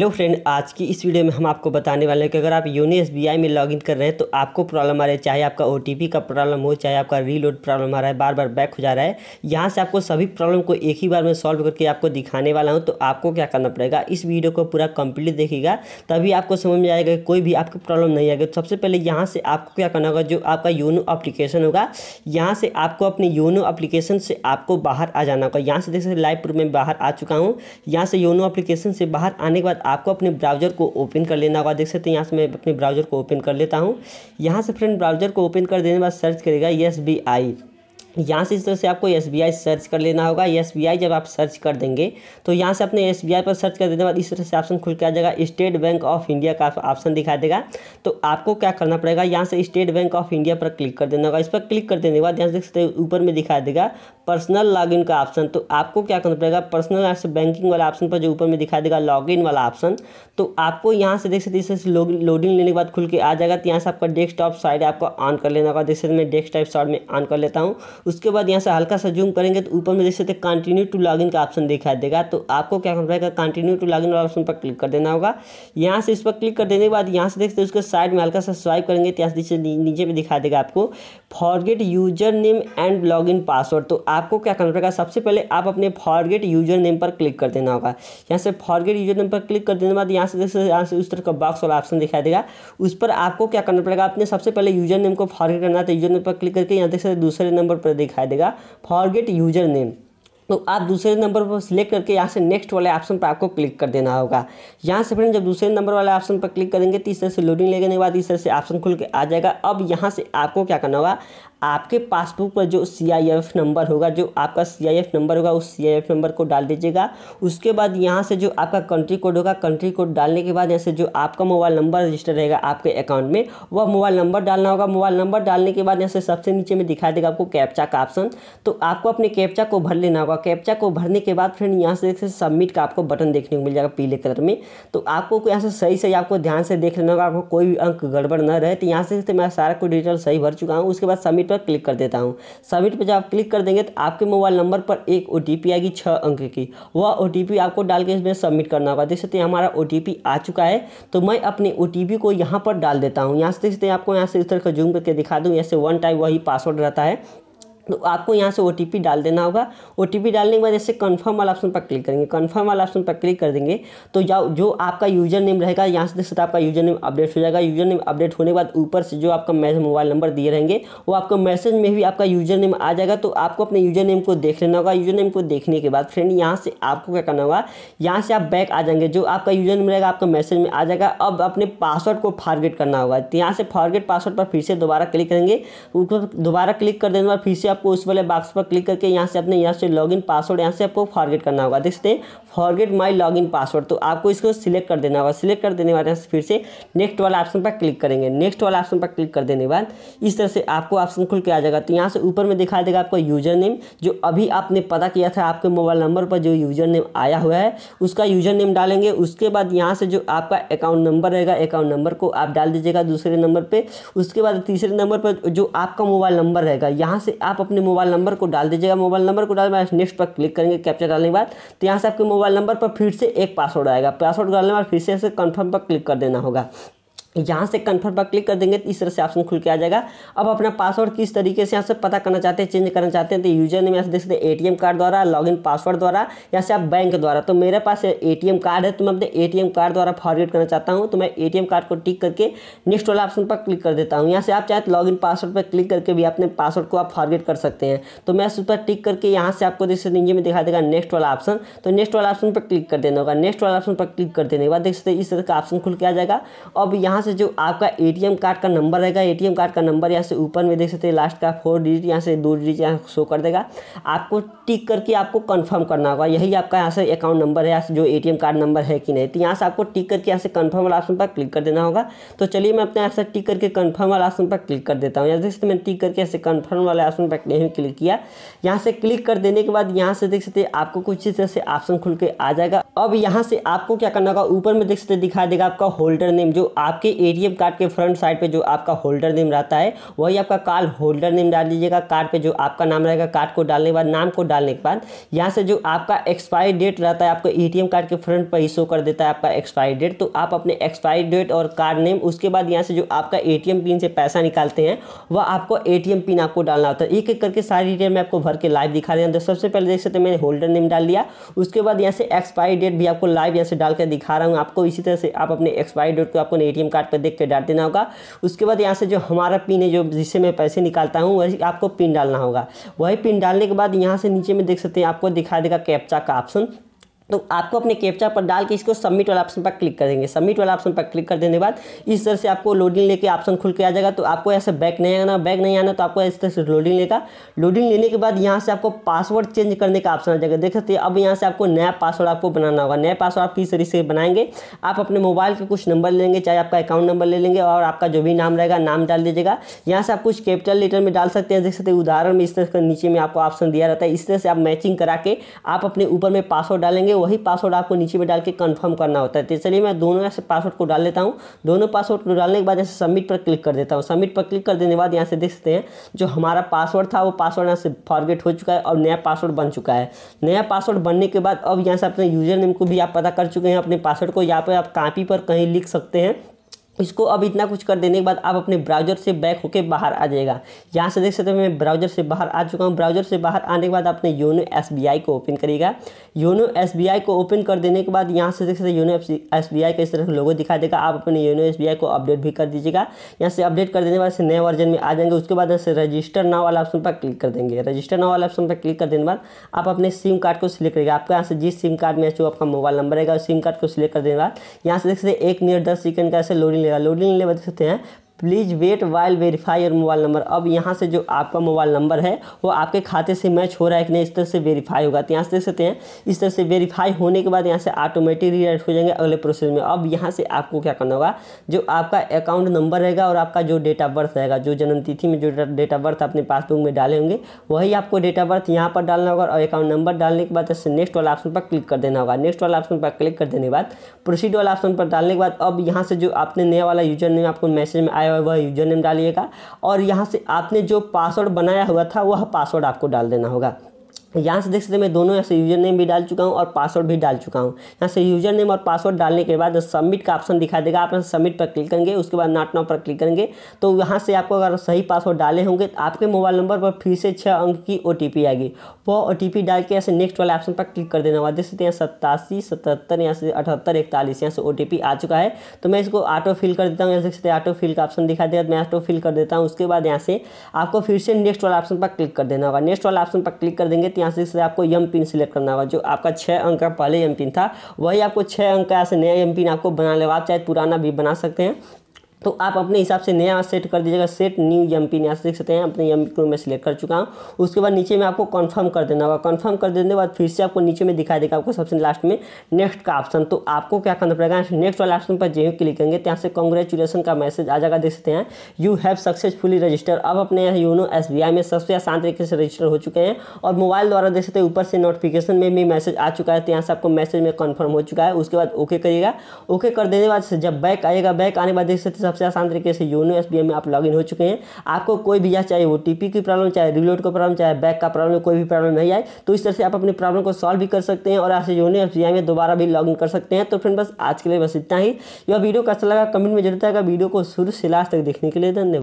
hello friend आज की इस वीडियो में हम आपको बताने वाले हैं कि अगर आप योनो एस में लॉगिन कर रहे हैं तो आपको प्रॉब्लम आ रही है चाहे आपका ओ का प्रॉब्लम हो चाहे आपका रीलोड प्रॉब्लम आ रहा है बार बार बैक हो जा रहा है यहाँ से आपको सभी प्रॉब्लम को एक ही बार में सॉल्व करके आपको दिखाने वाला हूँ तो आपको क्या करना पड़ेगा इस वीडियो को पूरा कंप्लीट देखेगा तभी आपको समझ में आएगा कोई भी आपको प्रॉब्लम नहीं आएगी तो सबसे पहले यहाँ से आपको क्या करना होगा जो आपका योनो अप्लीकेशन होगा यहाँ से आपको अपने योनो अप्लीकेशन से आपको बाहर आ जाना होगा यहाँ से देख सकते लाइव प्रूफ में बाहर आ चुका हूँ यहाँ से योनो अप्लीकेशन से बाहर आने के बाद आपको अपने ब्राउज़र को ओपन कर लेना होगा देख सकते हैं यहाँ से मैं अपने ब्राउज़र को ओपन कर लेता हूँ यहाँ से फ्रेंड ब्राउज़र को ओपन कर देने के बाद सर्च करेगा एस बी आई यहाँ से इस तरह से आपको एस बी आई सर्च कर लेना होगा एस बी आई जब आप सर्च कर देंगे तो यहाँ से अपने एस बी आई पर सर्च कर देने के बाद इस तरह से ऑप्शन खुल के आ जाएगा स्टेट बैंक ऑफ इंडिया का ऑप्शन दिखाई देगा तो आपको क्या करना पड़ेगा यहाँ से स्टेट बैंक ऑफ इंडिया पर क्लिक कर देना होगा इस पर क्लिक कर देने के बाद यहाँ देख सकते ऊपर में दिखाई देगा पर्सनल लॉग का ऑप्शन तो आपको क्या करना पड़ेगा पर्सनल यहाँ से बैंकिंग वाला ऑप्शन पर जो ऊपर में दिखाई देगा इन वाला ऑप्शन तो आपको यहाँ से देख सकते इस तरह से लोडिंग लेने के बाद खुल के आ जाएगा तो यहाँ से आपका डेस्कटॉप साइड आपको ऑन कर लेना होगा देख सकते मैं डेस्कटॉप साइड में ऑन कर लेता हूँ उसके बाद यहाँ से हल्का सा जूम करेंगे तो ऊपर में देख सकते कंटिन्यू टू लॉगिन का ऑप्शन दिखाई देगा तो आपको क्या करना पड़ेगा कंटिन्यू टू लॉगिन वाला ऑप्शन पर क्लिक कर देना होगा यहाँ से इस पर क्लिक कर देने के बाद यहाँ से देखते हैं उसके साइड में हल्का सा स्वाइप करेंगे तो यहाँ से नीचे में दिखा देगा आपको forget user name and log in password तो आपको क्या करना पड़ेगा सबसे पहले आप अपने फॉरगेट यूजर नेम पर क्लिक कर देना होगा यहाँ से फॉरगेट यूजर नेम पर क्लिक कर देने के बाद यहाँ से देख सकते यहाँ से उस तरह का बॉक्स वाला ऑप्शन दिखाई देगा उस पर आपको क्या करना पड़ेगा अपने सबसे पहले यूजर नेम को फॉरगेट करना है तो यूजर नेम पर क्लिक करके यहाँ देख सकते दूसरे नंबर पर पर दिखाई देगा फॉरगेट यूजर नेम तो आप दूसरे नंबर पर सिलेक्ट करके यहाँ से नेक्स्ट वाले ऑप्शन पर आपको क्लिक कर देना होगा यहाँ से फ्रेंड जब दूसरे नंबर वाले ऑप्शन पर क्लिक करेंगे तो इस तरह से लोडिंग लेने के बाद इस तरह से ऑप्शन खुल के आ जाएगा अब यहाँ से आपको क्या करना होगा आपके पासबुक पर जो सी आई एफ नंबर होगा जो आपका सी आई एफ नंबर होगा उस सी आई एफ नंबर को डाल दीजिएगा उसके बाद यहाँ से जो आपका कंट्री कोड होगा कंट्री कोड डालने के बाद यहाँ से जो आपका मोबाइल नंबर रजिस्टर रहेगा आपके अकाउंट में वह मोबाइल नंबर डालना होगा मोबाइल नंबर डालने के बाद यहाँ से सबसे नीचे में दिखाई देगा आपको कैप्चा का ऑप्शन तो आपको अपने कैप्चा को भर लेना होगा कैप्चा को भरने के बाद फ्रेंड यहाँ से सबमिट का आपको बटन देखने को मिल जाएगा पीले कलर में तो आपको यहाँ से सही सही आपको ध्यान से देख लेना होगा आपको कोई भी अंक गड़बड़ न रहे तो यहाँ से तो मैं सारा कोई डिटेल सही भर चुका हूँ उसके बाद सबमिट पर क्लिक कर देता हूँ सबमिट पर जब आप क्लिक कर देंगे तो आपके मोबाइल नंबर पर एक ओ आएगी छः अंक की वह ओ आपको डाल के इसमें सबमिट करना होगा देख सकते हैं हमारा ओ आ चुका है तो मैं अपने ओ को यहाँ पर डाल देता हूँ यहाँ से देख सकते हैं आपको यहाँ से इस तरह का जूम करके दिखा दूँ यहाँ से वन टाइम वही पासवर्ड रहता है तो आपको यहाँ से ओ डाल देना होगा ओ डालने के बाद ऐसे कन्फर्म वाला ऑप्शन पर क्लिक करेंगे कन्फर्म वाला ऑप्शन पर क्लिक कर देंगे तो या जो आपका यूजर नेम रहेगा यहाँ से देख सकते आपका यूजर नेम अपडेट हो जाएगा यूजर नेम अपडेट होने के बाद ऊपर से जो आपका मैसेज मोबाइल नंबर दिए रहेंगे वो आपको मैसेज में भी आपका यूजर नेम आ जाएगा तो आपको अपने यूजर नेम को देख लेना होगा यूजर नेम को देखने के बाद फ्रेंड यहाँ से आपको क्या करना होगा यहाँ से आप बैक आ जाएंगे जो आपका यूजर नेम रहेगा आपका मैसेज में आ जाएगा अब अपने पासवर्ड को फारगेट करना होगा तो यहाँ से फारगेट पासवर्ड पर फिर से दोबारा क्लिक करेंगे ऊपर दोबारा क्लिक कर देने के बाद फिर से आप आपको उस वाले बॉक्स पर क्लिक करके यहाँ से अपने यहाँ से लॉगिन पासवर्ड यहाँ से आपको फॉरगेट करना होगा देख सकते हैं फॉरगेट माई लॉगिन पासवर्ड तो आपको इसको सिलेक्ट कर देना होगा सिलेक्ट कर देने के बाद यहाँ से फिर से नेक्स्ट वाला ऑप्शन पर क्लिक करेंगे नेक्स्ट वाला ऑप्शन पर क्लिक कर देने के बाद इस तरह से आपको ऑप्शन खुल के आ जाएगा तो यहाँ से ऊपर में दिखा देगा आपका यूजर नेम जो अभी आपने पता किया था आपके मोबाइल नंबर पर जो यूजर नेम आया हुआ है उसका यूजर नेम डालेंगे उसके बाद यहाँ से जो आपका अकाउंट नंबर रहेगा अकाउंट नंबर को आप डाल दीजिएगा दूसरे नंबर पर उसके बाद तीसरे नंबर पर जो आपका मोबाइल नंबर रहेगा यहाँ से आप अपने मोबाइल नंबर को डाल दीजिएगा मोबाइल नंबर को डाल नेक्स्ट पर क्लिक करेंगे कैप्चर डालने के बाद तो यहाँ से आपके मोबाइल नंबर पर फिर से एक पासवर्ड आएगा पासवर्ड डालने के बाद फिर से कन्फर्म पर क्लिक कर देना होगा यहाँ से कन्फर्म पर क्लिक कर देंगे तो इस तरह से ऑप्शन खुल के आ जाएगा अब अपना पासवर्ड किस तरीके से यहाँ से पता करना चाहते हैं चेंज करना चाहते हैं तो यूजर ने यहाँ से देख सकते हैं ए कार्ड द्वारा लॉगिन पासवर्ड द्वारा यहाँ से आप बैंक द्वारा तो मेरे पास एटीएम कार्ड है तो मैं अपने ए कार्ड द्वारा फॉरवर्ड करना चाहता हूँ तो मैं ए कार्ड को टिक करके नेक्स्ट वाला ऑप्शन पर क्लिक कर देता हूँ यहाँ से आप चाहे तो इन पासवर्ड पर क्लिक करके भी अपने पासवर्ड को आप फॉरवर्ड कर सकते हैं तो मैं इस पर टिक करके यहाँ से आपको देख सकते में दिखा देगा नेक्स्ट वाला ऑप्शन तो नेक्स्ट वाला ऑप्शन पर क्लिक कर देना होगा नेक्स्ट वाला ऑप्शन पर क्लिक कर देने के बाद देख सकते इस तरह का ऑप्शन खुल के आ जाएगा अब यहाँ यहाँ से जो आपका ए कार्ड का नंबर रहेगा ए कार्ड का नंबर यहाँ से ऊपर में देख सकते हैं लास्ट का फोर डिजिट यहाँ से दो डिजिट यहाँ शो कर देगा आपको टिक करके आपको कन्फर्म करना होगा यही आपका यहाँ से अकाउंट नंबर है यहाँ से जो ए कार्ड नंबर है कि नहीं तो यहाँ से आपको टिक करके यहाँ से कन्फर्म वाला ऑप्शन पर क्लिक कर देना होगा तो चलिए मैं अपने यहाँ से टिक करके कन्फर्म वाला ऑप्शन पर क्लिक कर देता हूँ यहाँ देख सकते मैंने टिक करके ऐसे कन्फर्म वाले ऑप्शन पर नहीं क्लिक किया यहाँ से क्लिक कर देने के बाद यहाँ से देख सकते आपको कुछ इस तरह से ऑप्शन खुल के आ जाएगा अब यहाँ से आपको क्या करना होगा ऊपर में देख सकते दिखा देगा आपका होल्डर नेम जो आपके आपके ए कार्ड के फ्रंट साइड पे जो आपका होल्डर नेम रहता है वही आपका कार्ड होल्डर नेम डाल दीजिएगा कार्ड पे जो आपका नाम रहेगा कार्ड को डालने के बाद नाम को डालने के बाद यहाँ से जो आपका एक्सपायरी डेट रहता है आपको ए कार्ड के फ्रंट पर ही शो कर देता है आपका एक्सपायरी डेट तो आप अपने एक्सपायरी डेट और कार्ड नेम उसके बाद यहाँ से जो आपका ए पिन से पैसा निकालते हैं वह आपको ए पिन आपको डालना होता है एक एक करके सारी डिटेल मैं आपको भर के लाइव दिखा रहे हैं तो सबसे पहले देख सकते हैं मैंने होल्डर नेम डाल लिया उसके बाद यहाँ से एक्सपायरी डेट भी आपको लाइव यहाँ से डाल के दिखा रहा हूँ आपको इसी तरह से आप अपने एक्सपायरी डेट को आपको ए कार्ड कार्ड पर देख के डाल देना होगा उसके बाद यहाँ से जो हमारा पिन है जो जिससे मैं पैसे निकालता हूँ वही आपको पिन डालना होगा वही पिन डालने के बाद यहाँ से नीचे में देख सकते हैं आपको दिखा देगा कैप्चा का ऑप्शन तो आपको अपने कैप्चा पर डाल के इसको सबमिट वाला ऑप्शन पर क्लिक कर देंगे सबमिट वाला ऑप्शन पर क्लिक कर देने के बाद इस तरह से आपको लोडिंग लेके ऑप्शन खुल के आ जाएगा तो आपको ऐसे बैक नहीं आना बैक नहीं आना तो आपको इस तरह से लोडिंग लेगा लोडिंग लेने के बाद यहाँ से आपको पासवर्ड चेंज करने का ऑप्शन आ जाएगा देख सकते हैं अब यहाँ से आपको नया पासवर्ड आपको बनाना होगा नया पासवर्ड आप किस तरीके से बनाएंगे आप अपने मोबाइल के कुछ नंबर लेंगे चाहे आपका अकाउंट नंबर ले लेंगे और आपका जो भी नाम रहेगा नाम डाल दीजिएगा यहाँ से आप कुछ कैपिटल लेटर में डाल सकते हैं देख सकते हैं उदाहरण में इस तरह नीचे में आपको ऑप्शन दिया रहता है इस तरह से आप मैचिंग करा के आप अपने ऊपर में पासवर्ड डालेंगे वही पासवर्ड आपको नीचे में डाल के कन्फर्म करना होता है तो चलिए मैं दोनों ऐसे पासवर्ड को डाल लेता हूँ दोनों पासवर्ड को डालने के बाद ऐसे सबमिट पर क्लिक कर देता हूँ सबमिट पर क्लिक कर देने के बाद यहाँ से देख सकते हैं जो हमारा पासवर्ड था वो पासवर्ड यहाँ से फॉरगेट हो चुका है और नया पासवर्ड बन चुका है नया पासवर्ड बनने के बाद अब यहाँ से अपने यूज़र नेम को भी आप पता कर चुके हैं अपने पासवर्ड को यहाँ पर आप कापी पर कहीं लिख सकते हैं इसको अब इतना कुछ कर देने के बाद आप अपने ब्राउज़र से बैक होकर बाहर आ जाएगा यहाँ से देख सकते हैं मैं ब्राउज़र से बाहर आ चुका हूँ ब्राउज़र से बाहर आने के बाद आपने योनो एस को ओपन करेगा योनो एस को ओपन कर देने के बाद यहाँ से देख सकते हैं योनो एस का इस तरह से लोगो दिखा देगा आप अपने योनो एस को अपडेट भी कर दीजिएगा यहाँ से अपडेट कर देने के बाद नए वर्जन में आ जाएंगे उसके बाद ऐसे रजिस्टर नाव वाला ऑप्शन पर क्लिक कर देंगे रजिस्टर नाव वाला ऑप्शन पर क्लिक कर देने के बाद आप अपने सिम कार्ड को सिलेक्ट करेगा आपके यहाँ से जिस सिम कार्ड में जो आपका मोबाइल नंबर रहेगा उस सिम कार्ड को सिलेक्ट कर देने के बाद यहाँ से देख सकते हैं एक मिनट दस सेकंड का ऐसे लोडिंग या लोडिंग लेवल देख सकते हैं please wait while verify your mobile number अब यहाँ से जो आपका मोबाइल नंबर है वो आपके खाते से मैच हो रहा है कि नहीं इस तरह से वेरीफाई होगा तो यहाँ से देख सकते हैं इस तरह से वेरीफाई होने के बाद यहाँ से ऑटोमेटिक रिडायरेक्ट हो जाएंगे अगले प्रोसेस में अब यहाँ से आपको क्या करना होगा जो आपका अकाउंट नंबर रहेगा और आपका जो डेट ऑफ बर्थ रहेगा जो जन्मतिथि में जो डेट ऑफ बर्थ अपने पासबुक में डाले होंगे वही आपको डेट ऑफ बर्थ यहाँ पर डालना होगा और अकाउंट नंबर डालने के बाद नेक्स्ट वाला ऑप्शन पर क्लिक कर देना होगा नेक्स्ट वाला ऑप्शन पर क्लिक कर देने के बाद प्रोसीड वाला ऑप्शन पर डालने के बाद अब यहाँ से जो आपने नया वाला यूजर नेम आपको मैसेज में आया हुआ वह यूजर नेम डालिएगा और यहाँ से आपने जो पासवर्ड बनाया हुआ था वह पासवर्ड आपको डाल देना होगा यहाँ से देख सकते हैं मैं दोनों यहाँ से यूजर नेम भी डाल चुका हूँ और पासवर्ड भी डाल चुका हूँ यहाँ से यूजर नेम और पासवर्ड डालने के बाद सबमिट का ऑप्शन दिखा देगा आप सबमिट पर क्लिक करेंगे उसके बाद नाट नाउ पर क्लिक करेंगे तो यहाँ से आपको अगर सही पासवर्ड डाले होंगे तो आपके मोबाइल नंबर पर फिर से छः अंक की ओ आएगी वो ओ डाल के ऐसे नेक्स्ट वाले ऑप्शन पर क्लिक कर देना होगा देख सकते हैं सत्तासी सतहत्तर यहाँ से अठहत्तर इकतालीस यहाँ से ओ आ चुका है तो मैं इसको ऑटो फिल कर देता हूँ यहाँ देख सकते हैं ऑटो फिल का ऑप्शन दिखा देगा मैं ऑटो फिल कर देता हूँ उसके बाद यहाँ से आपको फिर से नेक्स्ट वाला ऑप्शन पर क्लिक कर देना होगा नेक्स्ट वाला ऑप्शन पर क्लिक कर देंगे यहाँ से इसलिए आपको यम पिन सिलेक्ट करना होगा जो आपका छः अंक का पहले एम पिन था वही आपको छः अंक का ऐसे नया एम पिन आपको बना ले आप चाहे पुराना भी बना सकते हैं तो आप अपने हिसाब से नया सेट कर दीजिएगा सेट न्यू एम पिन यहाँ से देख सकते हैं अपने एम को मैं सिलेक्ट कर चुका हूँ उसके बाद नीचे में आपको कंफर्म कर देना होगा कंफर्म कर देने के बाद फिर से आपको नीचे में दिखाई देगा आपको सबसे लास्ट में नेक्स्ट का ऑप्शन तो आपको क्या करना पड़ेगा नेक्स्ट वाला ऑप्शन पर जो क्लिक करेंगे तो यहाँ से कॉन्ग्रेचुलेसन का मैसेज आ जाएगा देख सकते हैं यू हैव सक्सेसफुली रजिस्टर अब अपने यहाँ योनो एस में सबसे आसान तरीके से रजिस्टर हो चुके हैं और मोबाइल द्वारा देख सकते हैं ऊपर से नोटिफिकेशन में भी मैसेज आ चुका है तो यहाँ से आपको मैसेज में कन्फर्म हो चुका है उसके बाद ओके करिएगा ओके कर देने के बाद जब बैक आएगा बैक आने के बाद देख सकते सबसे आसान तरीके से योनो एस में आप लॉगिन हो चुके हैं आपको कोई भी यह वो ओ की प्रॉब्लम चाहे रिलोड का प्रॉब्लम चाहे बैक का प्रॉब्लम कोई भी प्रॉब्लम नहीं आए तो इस तरह से आप अपनी प्रॉब्लम को सॉल्व भी कर सकते हैं और ऐसे योनो एस में दोबारा भी लॉगिन कर सकते हैं तो फ्रेंड बस आज के लिए बस इतना ही यह वीडियो कैसा लगा कमेंट में जरूरत है वीडियो को शुरू से लास्ट तक देखने के लिए धन्यवाद